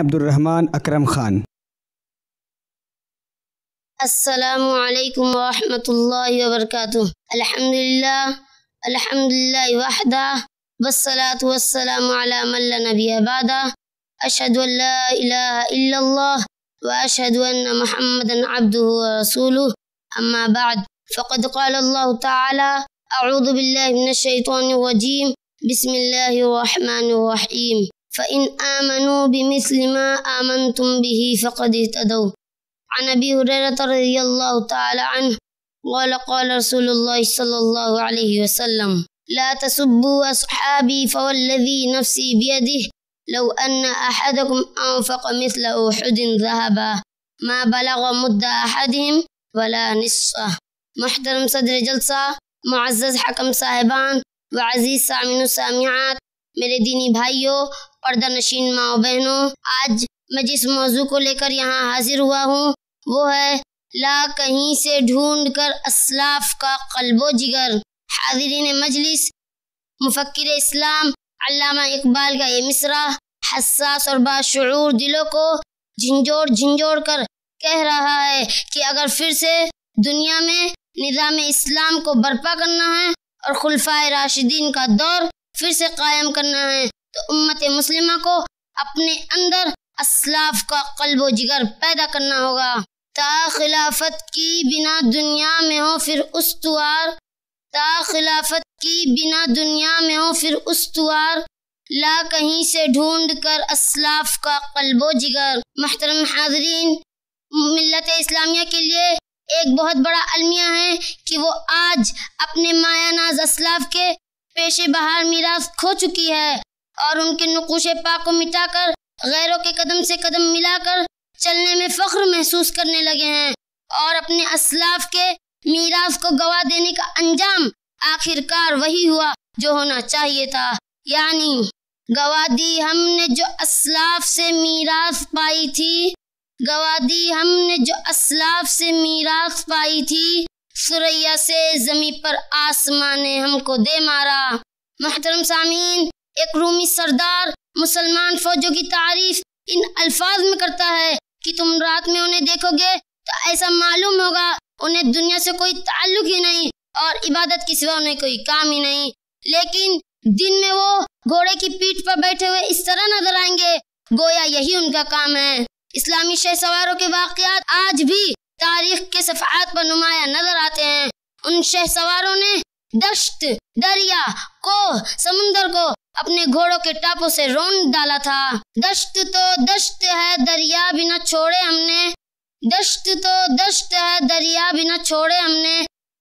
عبد الرحمن أكرم خان السلام عليكم ورحمة الله وبركاته الحمد لله الحمد لله وحده والصلاة والسلام على من لا نبي بعده أشهد أن لا إله إلا الله وأشهد أن محمدا عبده ورسوله أما بعد فقد قال الله تعالى أعوذ بالله من الشيطان الرجيم بسم الله الرحمن الرحيم فإن آمنوا بمثل ما آمنتم به فقد اهتدوا عن أبي هريرة رضي الله تعالى عنه قال قال رسول الله صلى الله عليه وسلم لا تسبوا أصحابي فوالذي نفسي بيده لو أن أحدكم أنفق مثل أحد ذهبا ما بلغ مد أحدهم ولا نصفه محترم صدر جلسة معزز حكم صاحبان وعزيز سامين سامعات میرے دینی दीनी پردہ نشین و بہنوں آج میں جس موضوع کو لے کر یہاں حاضر ہوا ہوں وہ ہے لا کہیں سے ڈھونڈ کر اسلاف کا قلب و جگر حاضرین مجلس مفکر اسلام علامہ اقبال کا یہ مصرع حساس اور باشعور دلوں کو جھنجھوڑ جھنجھوڑ کر کہہ رہا ہے کہ اگر پھر سے دنیا میں نظام اسلام کو برپا کرنا ہے اور خلفائے راشدین کا دور پھر سے قائم کرنا ہے تو امت مسلمہ کو اپنے اندر اسلاف کا قلب و جگر پیدا کرنا ہوگا تا خلافت کی بنا دنیا میں ہو پھر استوار تا خلافت کی بنا دنیا میں ہو پھر استوار لا کہیں سے ڈھونڈ کر اسلاف کا قلب و جگر محترم حاضرین ملت اسلامیہ کے لیے ایک بہت بڑا المیہ ہے کہ وہ آج اپنے مایا ناز اسلاف کے پیشے بہار میراث کھو چکی ہے اور ان کے نقوش پاک مٹا کر غیروں کے قدم سے قدم ملا کر چلنے میں فخر محسوس کرنے لگے ہیں اور اپنے اسلاف کے میراث کو دینے کا انجام آخر کار وہی ہوا جو ہونا چاہیے تھا یعنی گوادی ہم نے جو اسلاف سے میراث پائی تھی گوادی ہم نے جو اسلاف سے میراث پائی تھی سریا سے زمین پر آسمان نے ہم کو دے مارا محترم سامعین ایک رومی سردار مسلمان فوجوں کی تعریف ان الفاظ میں کرتا ہے کہ تم رات میں انہیں دیکھو گے تو ایسا معلوم ہوگا انہیں دنیا سے کوئی تعلق ہی نہیں اور عبادت کے سوا انہیں کوئی کام ہی نہیں لیکن دن میں وہ گھوڑے کی پیٹ پر بیٹھے ہوئے اس طرح نظر آئیں گے گویا یہی ان کا کام ہے اسلامی شہ سواروں کے واقعات آج بھی تاریخ کے صفحات پر نمایاں نظر آتے ہیں ان شہ سواروں نے دشت دریا کو سمندر کو اپنے گھوڑوں کے ٹاپوں سے رون ڈالا تھا دشت تو دشت ہے دریا بھی نہ چھوڑے ہم نے دشت تو دشت ہے دریا بھی نہ چھوڑے ہم نے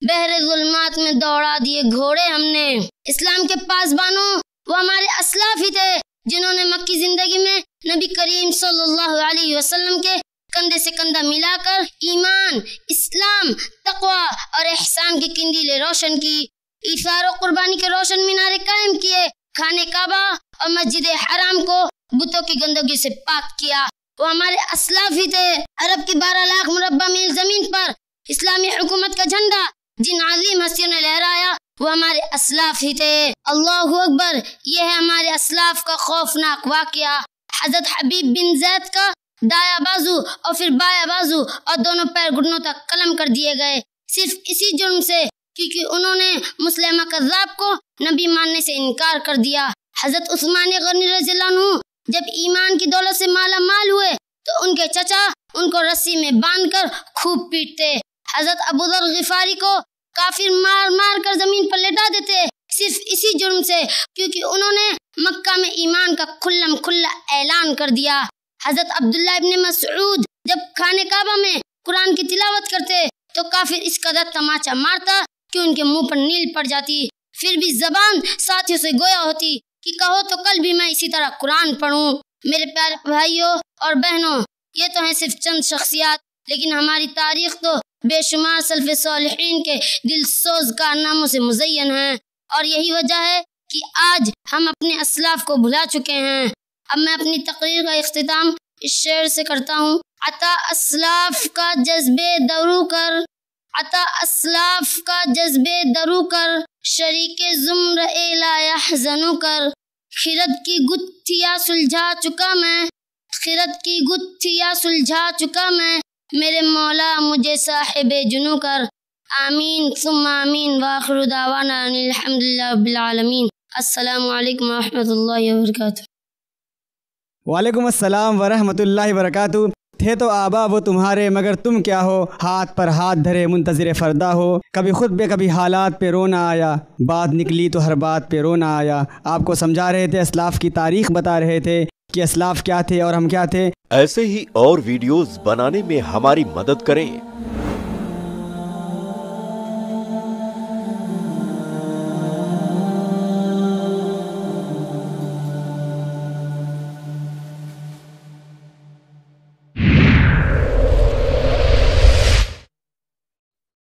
بحر ظلمات میں دوڑا دیے گھوڑے ہم نے اسلام کے پاس بانو وہ ہمارے اسلاف ہی تھے جنہوں نے مکی زندگی میں نبی کریم صلی اللہ علیہ وسلم کے کندھے سے کندھا ملا کر ایمان اسلام تقوا اور احسان کے کندیلے روشن کی و قربانی کے روشن مینارے قائم کیے کعبہ اور مسجد حرام کو بتوں کی گندگی سے پاک کیا وہ ہمارے اسلاف ہی تھے عرب کی بارہ لاکھ مربع میل زمین پر اسلامی حکومت کا جھنڈا جن عظیم ہستیوں نے لہرایا وہ ہمارے اسلاف ہی تھے اللہ اکبر یہ ہے ہمارے اسلاف کا خوفناک واقعہ حضرت حبیب بن زید کا دایا بازو اور پھر بایا بازو اور دونوں پیر گھٹنوں تک قلم کر دیے گئے صرف اسی جرم سے کیونکہ انہوں نے مسلمہ کذاب کو نبی ماننے سے انکار کر دیا حضرت عثمان رضی اللہ عنہ جب ایمان کی دولت سے مالا مال ہوئے تو ان کے چچا ان کو رسی میں باندھ کر خوب پیٹتے حضرت غفاری کو کافر مار مار کر زمین پر لٹا دیتے صرف اسی جرم سے کیونکہ انہوں نے مکہ میں ایمان کا کھلم کھلا اعلان کر دیا حضرت عبداللہ ابن مسعود جب کھانے کعبہ میں قرآن کی تلاوت کرتے تو کافر اس قدر تماچا مارتا کہ ان کے منہ پر نیل پڑ جاتی پھر بھی زبان ساتھیوں سے گویا ہوتی کہ کہو تو کل بھی میں اسی طرح قرآن پڑھوں میرے پیارے بھائیوں اور بہنوں یہ تو ہیں صرف چند شخصیات لیکن ہماری تاریخ تو بے شمار سلف صالحین کے دل سوز کارناموں سے مزین ہیں اور یہی وجہ ہے کہ آج ہم اپنے اسلاف کو بھلا چکے ہیں اب میں اپنی تقریر کا اختتام اس شعر سے کرتا ہوں عطا اسلاف کا جذبے درو کر عطا اسلاف کا جذب درو کر شریک زمرہ لا یحزنو کر خیرت کی گتھیا سلجھا چکا میں خیرت کی گتھیا سلجھا چکا میں میرے مولا مجھے صاحب جنو کر آمین ثم آمین واخر دعوانا ان الحمدللہ بالعالمین السلام علیکم ورحمت اللہ وبرکاتہ وعلیکم السلام ورحمت اللہ وبرکاتہ تھے تو آبا وہ تمہارے مگر تم کیا ہو ہاتھ پر ہاتھ دھرے منتظر فردا ہو کبھی خود پہ کبھی حالات پہ رونا آیا بات نکلی تو ہر بات پہ رونا آیا آپ کو سمجھا رہے تھے اسلاف کی تاریخ بتا رہے تھے کہ اسلاف کیا تھے اور ہم کیا تھے ایسے ہی اور ویڈیوز بنانے میں ہماری مدد کریں